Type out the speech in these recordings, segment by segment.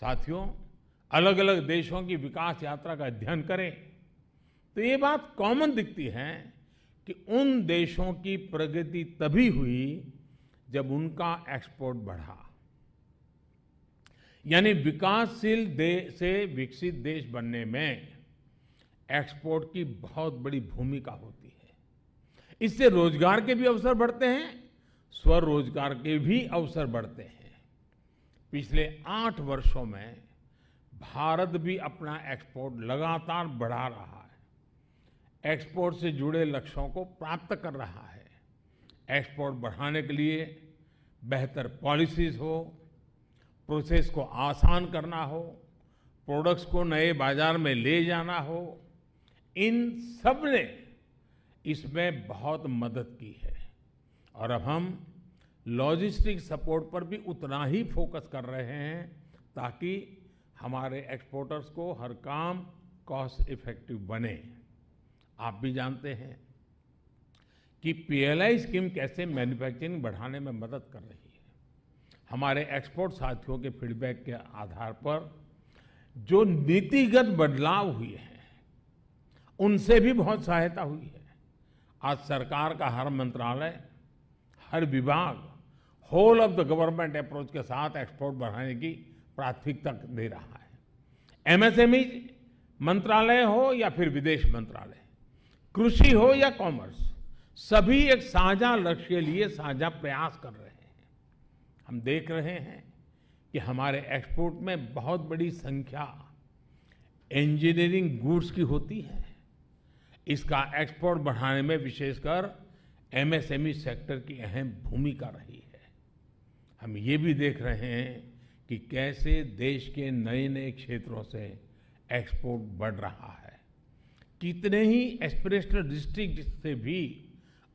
साथियों अलग अलग देशों की विकास यात्रा का अध्ययन करें तो ये बात कॉमन दिखती है कि उन देशों की प्रगति तभी हुई जब उनका एक्सपोर्ट बढ़ा यानी विकासशील देश से विकसित देश बनने में एक्सपोर्ट की बहुत बड़ी भूमिका होती है इससे रोजगार के भी अवसर बढ़ते हैं स्वरोजगार के भी अवसर बढ़ते हैं पिछले आठ वर्षों में भारत भी अपना एक्सपोर्ट लगातार बढ़ा रहा है एक्सपोर्ट से जुड़े लक्ष्यों को प्राप्त कर रहा है एक्सपोर्ट बढ़ाने के लिए बेहतर पॉलिसीज हो प्रोसेस को आसान करना हो प्रोडक्ट्स को नए बाजार में ले जाना हो इन सब ने इसमें बहुत मदद की है और अब हम लॉजिस्टिक सपोर्ट पर भी उतना ही फोकस कर रहे हैं ताकि हमारे एक्सपोर्टर्स को हर काम कॉस्ट इफेक्टिव बने आप भी जानते हैं कि पीएलआई स्कीम कैसे मैन्युफैक्चरिंग बढ़ाने में मदद कर रही है हमारे एक्सपोर्ट साथियों के फीडबैक के आधार पर जो नीतिगत बदलाव हुए हैं उनसे भी बहुत सहायता हुई है आज सरकार का हर मंत्रालय हर विभाग whole of the government approach के साथ एक्सपोर्ट बढ़ाने की प्राथमिकता दे रहा है एमएसएमई e मंत्रालय हो या फिर विदेश मंत्रालय कृषि हो या कॉमर्स सभी एक साझा लक्ष्य के लिए साझा प्रयास कर रहे हैं हम देख रहे हैं कि हमारे एक्सपोर्ट में बहुत बड़ी संख्या इंजीनियरिंग गुड्स की होती है इसका एक्सपोर्ट बढ़ाने में विशेषकर एमएसएमई सेक्टर e की अहम भूमिका रही हम ये भी देख रहे हैं कि कैसे देश के नए नए क्षेत्रों से एक्सपोर्ट बढ़ रहा है कितने ही एक्सप्रेशनल डिस्ट्रिक्ट से भी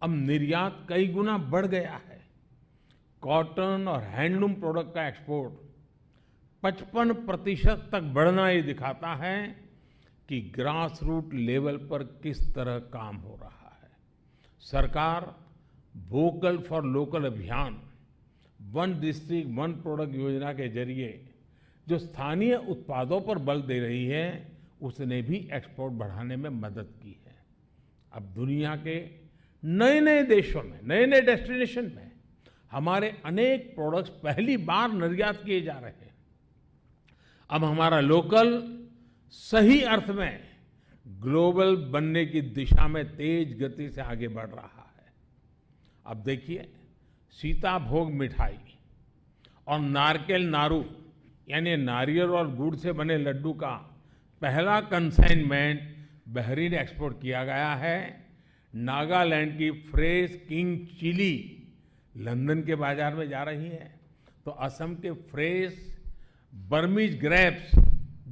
अब निर्यात कई गुना बढ़ गया है कॉटन और हैंडलूम प्रोडक्ट का एक्सपोर्ट 55 प्रतिशत तक बढ़ना ये दिखाता है कि ग्रास रूट लेवल पर किस तरह काम हो रहा है सरकार वोकल फॉर लोकल अभियान वन डिस्ट्रिक्ट वन प्रोडक्ट योजना के जरिए जो स्थानीय उत्पादों पर बल दे रही है उसने भी एक्सपोर्ट बढ़ाने में मदद की है अब दुनिया के नए नए देशों में नए नए डेस्टिनेशन में हमारे अनेक प्रोडक्ट्स पहली बार निर्यात किए जा रहे हैं अब हमारा लोकल सही अर्थ में ग्लोबल बनने की दिशा में तेज गति से आगे बढ़ रहा है अब देखिए सीता भोग मिठाई और नारकेल नारू यानी नारियल और गुड़ से बने लड्डू का पहला कंसाइनमेंट बहरीन एक्सपोर्ट किया गया है नागालैंड की फ्रेश किंग चिली लंदन के बाजार में जा रही है तो असम के फ्रेश बर्मीज ग्रेप्स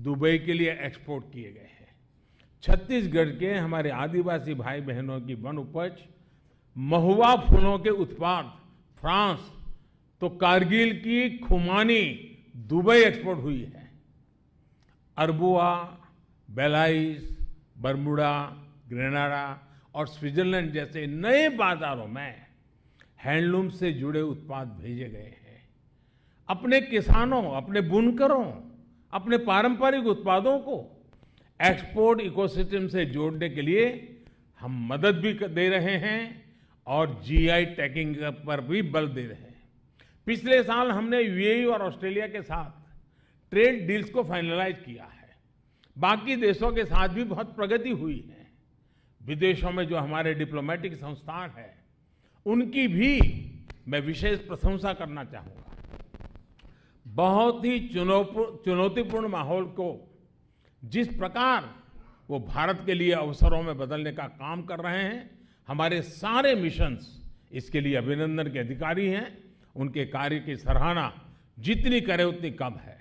दुबई के लिए एक्सपोर्ट किए गए हैं छत्तीसगढ़ के हमारे आदिवासी भाई बहनों की वन उपज महुआ फूलों के उत्पाद फ्रांस तो कारगिल की खुमानी दुबई एक्सपोर्ट हुई है अरबुआ बेलाइस बर्मुडा ग्रेनाडा और स्विट्जरलैंड जैसे नए बाजारों में हैंडलूम से जुड़े उत्पाद भेजे गए हैं अपने किसानों अपने बुनकरों अपने पारंपरिक उत्पादों को एक्सपोर्ट इकोसिस्टम से जोड़ने के लिए हम मदद भी दे रहे हैं और जीआई टैगिंग पर भी बल दे रहे हैं पिछले साल हमने यूएई e और ऑस्ट्रेलिया के साथ ट्रेड डील्स को फाइनलाइज किया है बाकी देशों के साथ भी बहुत प्रगति हुई है विदेशों में जो हमारे डिप्लोमेटिक संस्थान है उनकी भी मैं विशेष प्रशंसा करना चाहूँगा बहुत ही चुनौतीपूर्ण माहौल को जिस प्रकार वो भारत के लिए अवसरों में बदलने का काम कर रहे हैं हमारे सारे मिशंस इसके लिए अभिनंदन के अधिकारी हैं उनके कार्य की सराहना जितनी करें उतनी कम है